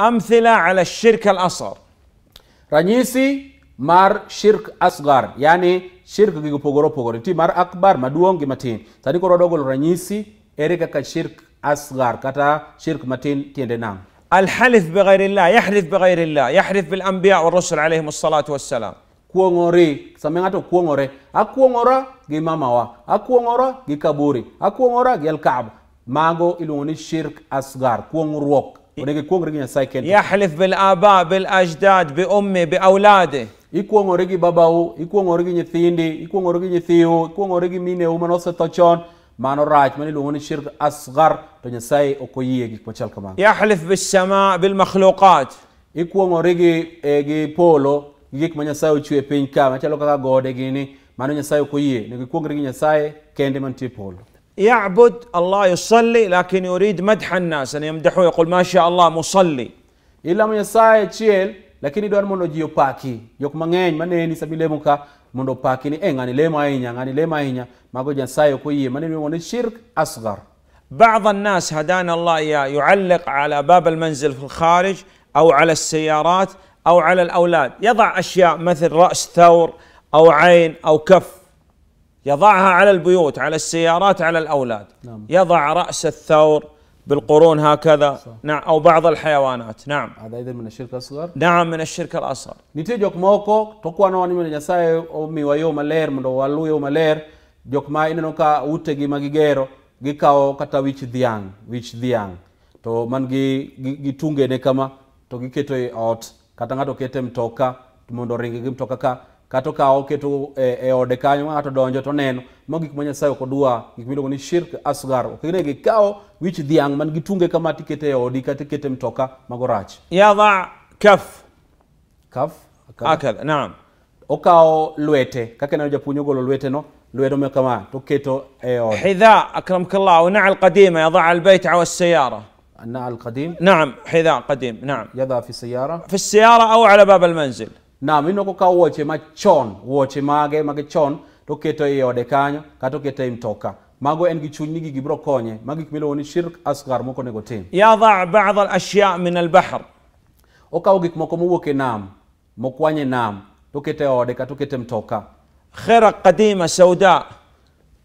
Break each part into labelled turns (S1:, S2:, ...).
S1: أمثلة على الشرك الأصغر رانيسي مار شرك أصغر يعني شرك جيجو بوغورو بوغورو تي مار أكبر مدوون جي متين تاني كورو دوغل رانيسي إريكا كشرك أصغر كتا شرك ماتين تيند نام الحلف بغير الله يحلف بغير الله يحلف بالأنبياء والرسل عليهم الصلاة والسلام كونوري سمعتو كونوري أكونورا جي ماماوا أكونورا جي كابوري أكونورا جي الكعب ماغو إلوني شرك أصغر كونوروك ونيجي كون رجع سايكل يحلف بالآباء بالأجداد بأمي بأولاده ikuwa ng'ore gi babau ikuwa ng'ore gi nyithindi ikuwa ng'ore gi nyithiu ikuwa ng'ore gi mineu mane osetho chon mano rach mane iluongo ni shirk asghar to nyasaye ok oyie gik machal kamano yahlif bilsama bilmakhluqat ikuong'ore gi gi polo gi gik ma nyasaye ochwe e piny ka machalo kaka gode gini mano nyasaye ok oyie nego ikuongre gi nyasaye kende mantie polo
S2: يعبد الله يصلي لكن يريد مدح الناس أن يمدحوه يقول ما شاء الله مصلي
S1: إلا من يساي تشيل لكن يدور منو جيو باكي يوك مانين مانين سبي لمو ka mondo opaki ni e ng'ani lemo ahinya ng'ani lemo ahinya mago nyasaye ok oyie mano iluongo ni shirk
S2: بعض الناس هدانا الله يا يعلق على باب المنزل في الخارج أو على السيارات أو على الأولاد يضع أشياء مثل رأس ثور أو عين أو كف يضعها على البيوت على السيارات على الأولاد نعم. يضع رأس الثور بالقرون هكذا نعم أو بعض الحيوانات نعم هذا إذا من الشرك الأصغر نعم من الشرك الأصغر نتيجك جوك موكو تقوى نواني من
S1: نجاساي أمي ويوم مالير من والو يوم مالير جوك ما إنه نوكا أوتي جي ماجيجيرو gikawo kata wich dhiang' wich dhiang' to man جي تونجي نكما تو giketo e أوت كتا ng'ato kete mtoka mondo oring دورين mtoka ka kata okawo oketo e, e ode kanyo ng'ato donjo to neno mogik ma nyasaye ok odwa gik miluongo ni shirk asgar okinego ikawo wich dhiang' man gi tunge kama tikete e odi kata ikete mtoka mago rach yadha kaf kaf
S2: akadha naam
S1: okawo lwete kaka neno japuonj ogolo no lwedo to keto e ode
S2: hidha akramkallah ونعل قديمة يضع البيت على السيارة النعل القديم نعم حذاء قديم نعم يضع في السيارة في السيارة أو على باب المنزل nam ineno kokawo wuoche machon
S1: wuoche mage mage chon toketo ei ode kanyo kata oketo ei mtoka mago en gi chuny ni gigi biro konye ma gik miluongo ni shirk asghar moko onego tim
S2: yadha bad al min al
S1: bahr okawo gik moko mowuok e nam mokwanye nam e ode kata okete mtoka khira qadima sauda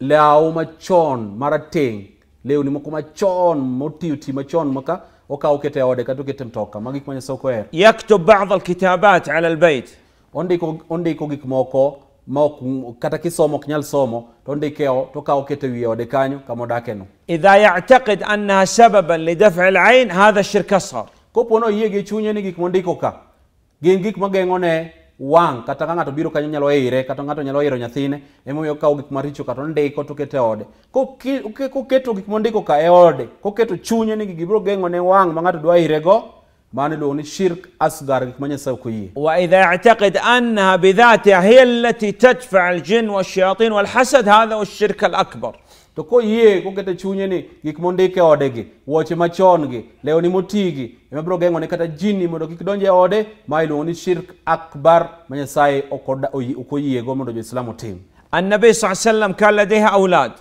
S1: law machon marateng lewni moko machon motiyo ti machon maka وكاو كتا ودا كتو كتن توكا ما جيك مانيسو كوير
S2: يكتب بعض الكتابات على البيت اوندي كو جيك
S1: موكو موكو كتا كي سومو كنيال سومو توندي كيو تو كاو كتا ويا كانيو كامو داكنو اذا يعتقد انها سببا لدفع العين هذا الشرك اصغر كوبونو يجي تشوني نيجيك مونديكوكا جينجيك ما wang' kata ka ng'ato biro kanyo nyalo ire kata ng'ato nyalo iro nyathine emomiyo okawo gik maricho kata ondiko toketo e ode koketo gik mondiko ka e ode koketo chunye ni gibiro geng'o ne wang' ma ng'ato dwa irego
S2: mano iluongo ni shirk asgar gik ma nyasaye ok oyie waidha yactaqid annaha bidhatiha hiya allati tadfa aljin walshayatin walhasad hadha huwa alshirk alakbar to koyie
S1: koketo chunye ni gik mondike ode gi wuoche machon gi lewni motigi ema biro geng'o ne kata jini mondo kik donje e ode ma iluongo ni shirk akbar ma nyasaye ok
S2: oyiego mondo joislam otim annabi saa sallam kan ladaihi aulad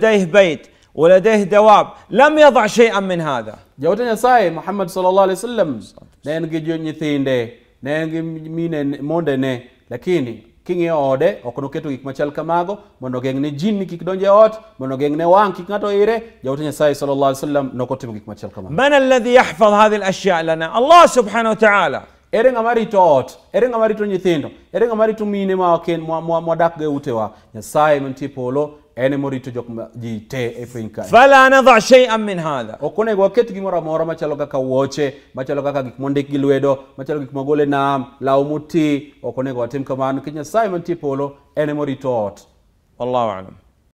S2: dawab lam ولديه دواب min hadha شيئا من هذا جوت نساي محمد صلى
S1: ne en gi nyithinde ne en gi مين موندene lakini king'iyo ode ok noketo gik machal kamago mondo ogeng' ne jin ni kik donj e ot mondo ogeng' ne wang' kik ng'ato ire jaote nyasaye sallallahu alaihi wasallam nokotimo gik machal kamago man alladhi yahfadh hadhihi al-ashya lana allah subhanahu wa ta'ala ere ng'ama rito ot ere ng'ama rito nyithindo ere ng'ama rito mine ma waken mwadakgo e utewa nyasaye mantie polo فلا نضع شيئا من هذا okonego waket gimoro amora machalo kaka wuoche machalo kaka gik mondik gi lwedo machalo gik mogol e nam law moti ok onego watim kamano nikech nyasaye mantie polo en emorito ot wallahu alam